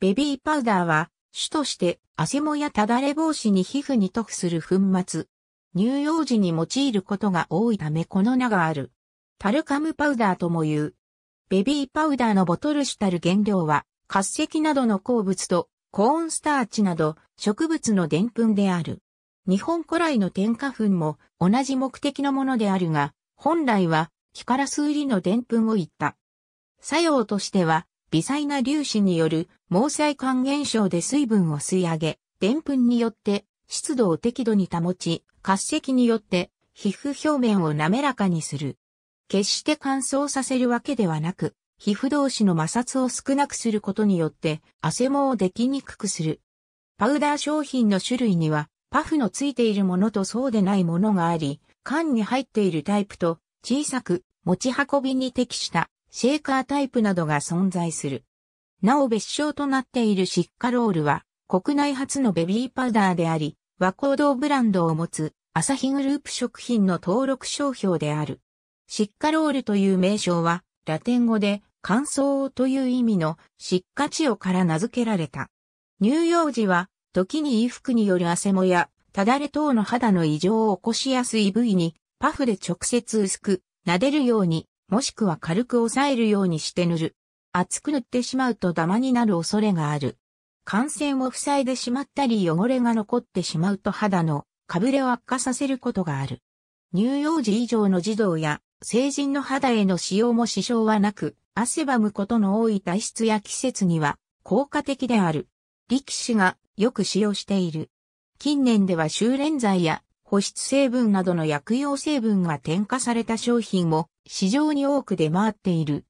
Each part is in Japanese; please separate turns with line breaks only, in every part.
ベビーパウダーは、主として汗もやただれ防止に皮膚に塗布する粉末。乳幼児に用いることが多いためこの名がある。タルカムパウダーとも言う。ベビーパウダーのボトル主たる原料は、活石などの鉱物とコーンスターチなど植物の澱粉である。日本古来の添加粉も同じ目的のものであるが、本来は木から数理の澱粉を言った。作用としては微細な粒子による毛細管現象で水分を吸い上げ、でんぷんによって湿度を適度に保ち、活石によって皮膚表面を滑らかにする。決して乾燥させるわけではなく、皮膚同士の摩擦を少なくすることによって汗毛をできにくくする。パウダー商品の種類には、パフのついているものとそうでないものがあり、缶に入っているタイプと小さく持ち運びに適したシェーカータイプなどが存在する。なお別称となっているシッカロールは国内初のベビーパウダーであり、和光堂ブランドを持つアサヒグループ食品の登録商標である。シッカロールという名称はラテン語で乾燥という意味のシッカチオから名付けられた。乳幼児は時に衣服による汗もや、ただれ等の肌の異常を起こしやすい部位にパフで直接薄く撫でるようにもしくは軽く押さえるようにして塗る。厚く塗ってしまうとダマになる恐れがある。感染を塞いでしまったり汚れが残ってしまうと肌のかぶれを悪化させることがある。乳幼児以上の児童や成人の肌への使用も支障はなく、汗ばむことの多い体質や季節には効果的である。力士がよく使用している。近年では修練剤や保湿成分などの薬用成分が添加された商品も非常に多く出回っている。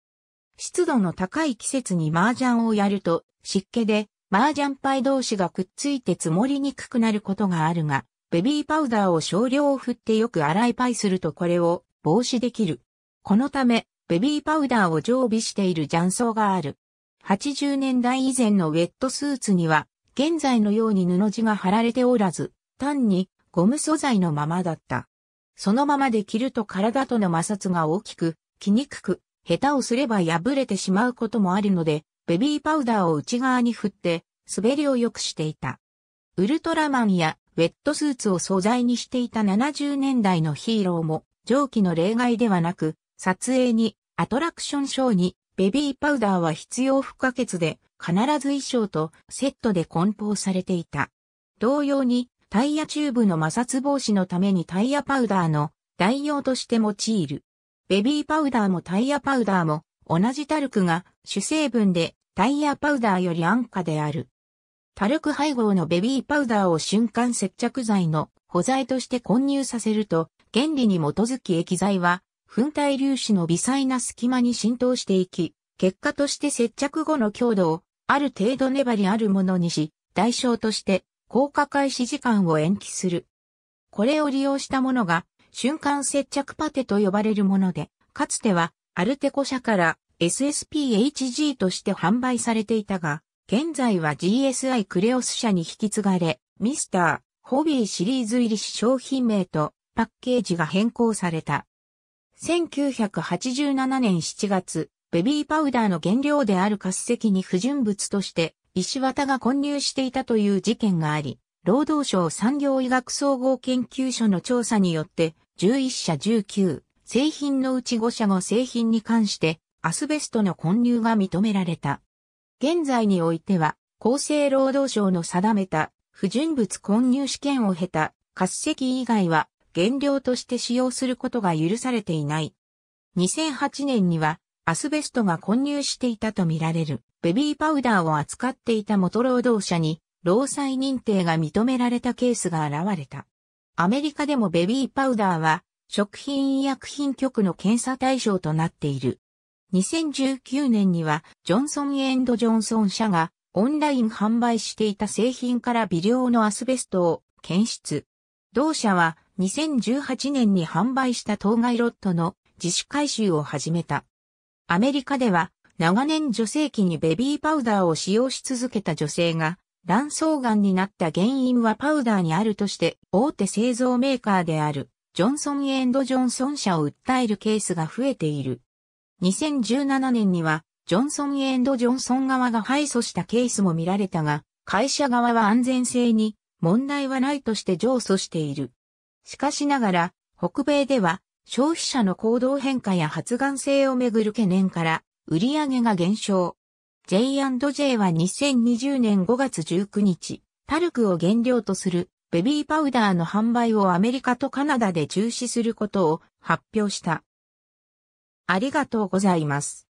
湿度の高い季節に麻雀をやると、湿気で麻雀牌同士がくっついて積もりにくくなることがあるが、ベビーパウダーを少量振ってよく洗いパイするとこれを防止できる。このため、ベビーパウダーを常備している雀荘がある。80年代以前のウェットスーツには、現在のように布地が貼られておらず、単にゴム素材のままだった。そのままで着ると体との摩擦が大きく、着にくく、下手をすれば破れてしまうこともあるので、ベビーパウダーを内側に振って、滑りを良くしていた。ウルトラマンやウェットスーツを素材にしていた70年代のヒーローも、上記の例外ではなく、撮影に、アトラクションショーに、ベビーパウダーは必要不可欠で、必ず衣装とセットで梱包されていた。同様に、タイヤチューブの摩擦防止のためにタイヤパウダーの代用として用いる。ベビーパウダーもタイヤパウダーも同じタルクが主成分でタイヤパウダーより安価である。タルク配合のベビーパウダーを瞬間接着剤の保材として混入させると、原理に基づき液剤は粉体粒子の微細な隙間に浸透していき、結果として接着後の強度をある程度粘りあるものにし、代償として降下開始時間を延期する。これを利用したものが瞬間接着パテと呼ばれるもので、かつてはアルテコ社から SSPHG として販売されていたが、現在は GSI クレオス社に引き継がれ、ミスター、ホビーシリーズ入り商品名とパッケージが変更された。1987年7月、ベビーパウダーの原料である活石に不純物として石綿が混入していたという事件があり、労働省産業医学総合研究所の調査によって、11社19、製品のうち5社の製品に関して、アスベストの混入が認められた。現在においては、厚生労働省の定めた不純物混入試験を経た活石以外は原料として使用することが許されていない。2008年にはアスベストが混入していたとみられるベビーパウダーを扱っていた元労働者に労災認定が認められたケースが現れた。アメリカでもベビーパウダーは食品医薬品局の検査対象となっている。2019年にはジョンソンジョンソン社がオンライン販売していた製品から微量のアスベストを検出。同社は2018年に販売した当該ロットの自主回収を始めた。アメリカでは、長年女性器にベビーパウダーを使用し続けた女性が、卵巣がんになった原因はパウダーにあるとして、大手製造メーカーである、ジョンソン・エンド・ジョンソン社を訴えるケースが増えている。2017年には、ジョンソン・エンド・ジョンソン側が敗訴したケースも見られたが、会社側は安全性に問題はないとして上訴している。しかしながら、北米では消費者の行動変化や発がん性をめぐる懸念から売上が減少。J&J は2020年5月19日、タルクを原料とするベビーパウダーの販売をアメリカとカナダで中止することを発表した。ありがとうございます。